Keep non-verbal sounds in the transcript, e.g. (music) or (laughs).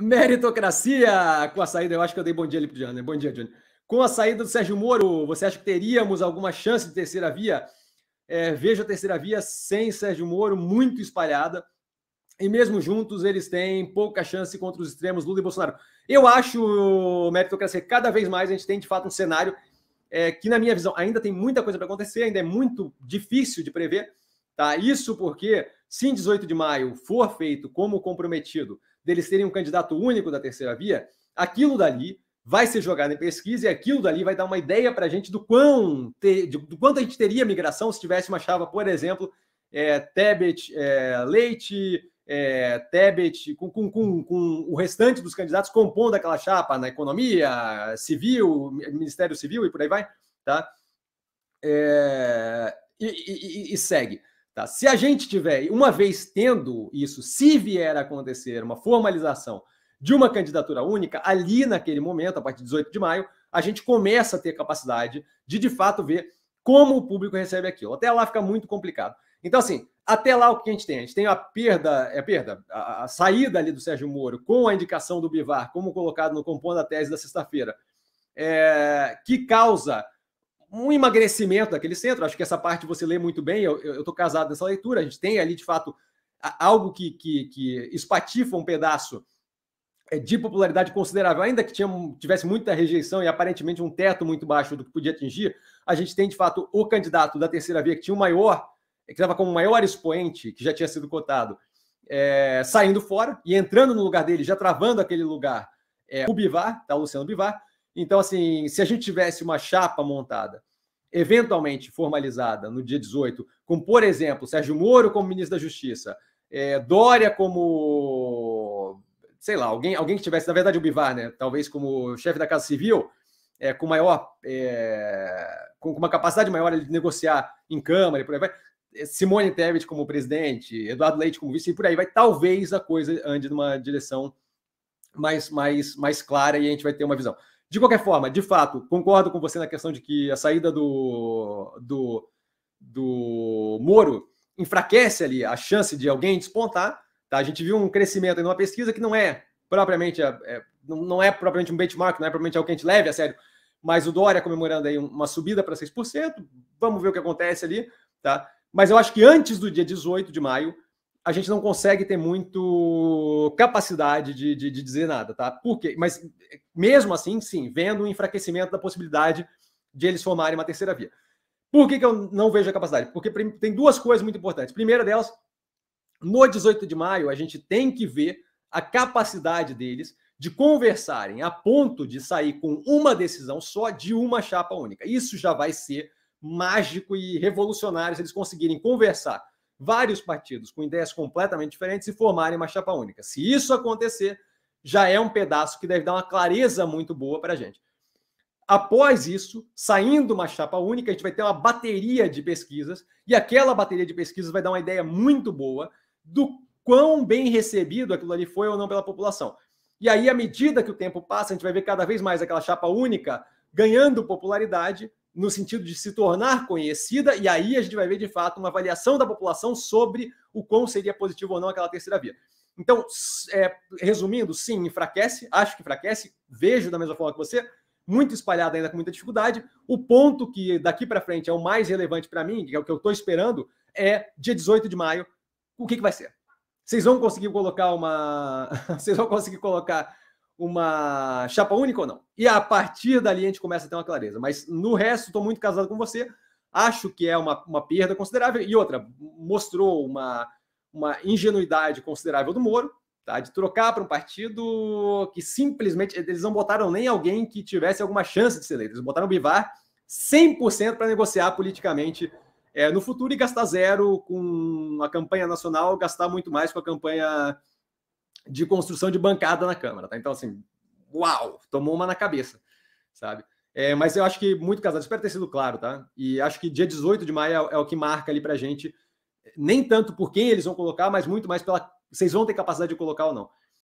Meritocracia! Com a saída, eu acho que eu dei bom dia ali pro Johnny. Né? Bom dia, Johnny. Com a saída do Sérgio Moro, você acha que teríamos alguma chance de terceira via? É, vejo a terceira via sem Sérgio Moro, muito espalhada. E mesmo juntos, eles têm pouca chance contra os extremos Lula e Bolsonaro. Eu acho, meritocracia, cada vez mais a gente tem de fato um cenário é, que, na minha visão, ainda tem muita coisa para acontecer, ainda é muito difícil de prever. Tá? Isso porque, se em 18 de maio for feito como comprometido deles terem um candidato único da terceira via, aquilo dali vai ser jogado em pesquisa e aquilo dali vai dar uma ideia para a gente do, quão ter, do quanto a gente teria migração se tivesse uma chave, por exemplo, é, Tebet é, Leite, é, Tebet, com, com, com, com, o restante dos candidatos compondo aquela chapa na economia, civil, Ministério Civil e por aí vai, tá? É, e, e, e segue. Tá? Se a gente tiver, uma vez tendo isso, se vier a acontecer uma formalização de uma candidatura única, ali naquele momento, a partir de 18 de maio, a gente começa a ter capacidade de, de fato, ver como o público recebe aquilo. Até lá fica muito complicado. Então, assim, até lá o que a gente tem? A gente tem a perda, é a perda, a, a saída ali do Sérgio Moro com a indicação do Bivar, como colocado no Compondo da Tese da sexta-feira, é, que causa um emagrecimento daquele centro. Acho que essa parte você lê muito bem, eu estou casado nessa leitura. A gente tem ali, de fato, algo que, que, que espatifa um pedaço é, de popularidade considerável, ainda que tinha, tivesse muita rejeição e aparentemente um teto muito baixo do que podia atingir, a gente tem, de fato, o candidato da terceira via que tinha o maior, que estava como o maior expoente, que já tinha sido cotado, é, saindo fora e entrando no lugar dele, já travando aquele lugar, é, o Bivar, tá, o Luciano Bivar, então, assim, se a gente tivesse uma chapa montada, eventualmente formalizada no dia 18, com, por exemplo, Sérgio Moro como ministro da Justiça, é, Dória como. sei lá, alguém, alguém que tivesse, na verdade, o Bivar, né? Talvez como chefe da Casa Civil, é, com maior. É, com uma capacidade maior de negociar em Câmara e por aí vai. É, Simone Tebet como presidente, Eduardo Leite como vice, e por aí vai. Talvez a coisa ande numa direção mais, mais, mais clara e a gente vai ter uma visão. De qualquer forma, de fato, concordo com você na questão de que a saída do, do, do Moro enfraquece ali a chance de alguém despontar. Tá? A gente viu um crescimento em uma pesquisa que não é propriamente é, não é propriamente um benchmark, não é propriamente algo que a gente leve a sério, mas o Dória comemorando aí uma subida para 6%, vamos ver o que acontece ali, tá? Mas eu acho que antes do dia 18 de maio, a gente não consegue ter muito capacidade de, de, de, dizer nada, tá? Por quê? Mas mesmo assim, sim, vendo o enfraquecimento da possibilidade de eles formarem uma terceira via. Por que, que eu não vejo a capacidade? Porque tem duas coisas muito importantes. Primeira delas, no 18 de maio, a gente tem que ver a capacidade deles de conversarem a ponto de sair com uma decisão só de uma chapa única. Isso já vai ser mágico e revolucionário se eles conseguirem conversar vários partidos com ideias completamente diferentes e formarem uma chapa única. Se isso acontecer, já é um pedaço que deve dar uma clareza muito boa para a gente. Após isso, saindo uma chapa única, a gente vai ter uma bateria de pesquisas, e aquela bateria de pesquisas vai dar uma ideia muito boa do quão bem recebido aquilo ali foi ou não pela população. E aí, à medida que o tempo passa, a gente vai ver cada vez mais aquela chapa única ganhando popularidade no sentido de se tornar conhecida, e aí a gente vai ver de fato uma avaliação da população sobre o quão seria positivo ou não aquela terceira via. Então, é, resumindo, sim, enfraquece, acho que enfraquece, vejo da mesma forma que você, muito espalhado ainda com muita dificuldade. O ponto que daqui para frente é o mais relevante para mim, que é o que eu estou esperando, é dia 18 de maio, o que, que vai ser? Vocês vão conseguir colocar uma. (laughs) Vocês vão conseguir colocar uma chapa única ou não. E a partir dali a gente começa a ter uma clareza. Mas no resto, estou muito casado com você. Acho que é uma, uma perda considerável. E outra, mostrou uma, uma ingenuidade considerável do Moro, tá? de trocar para um partido que simplesmente. Eles não botaram nem alguém que tivesse alguma chance de ser eleito. Eles botaram o Bivar 100% para negociar politicamente é, no futuro e gastar zero com a campanha nacional, gastar muito mais com a campanha de construção de bancada na Câmara. Tá? Então, assim, uau, tomou uma na cabeça, sabe? É, mas eu acho que muito casado, espero ter sido claro, tá? E acho que dia 18 de maio é, é o que marca ali pra gente, nem tanto por quem eles vão colocar, mas muito mais pela. Vocês vão ter capacidade de colocar ou não.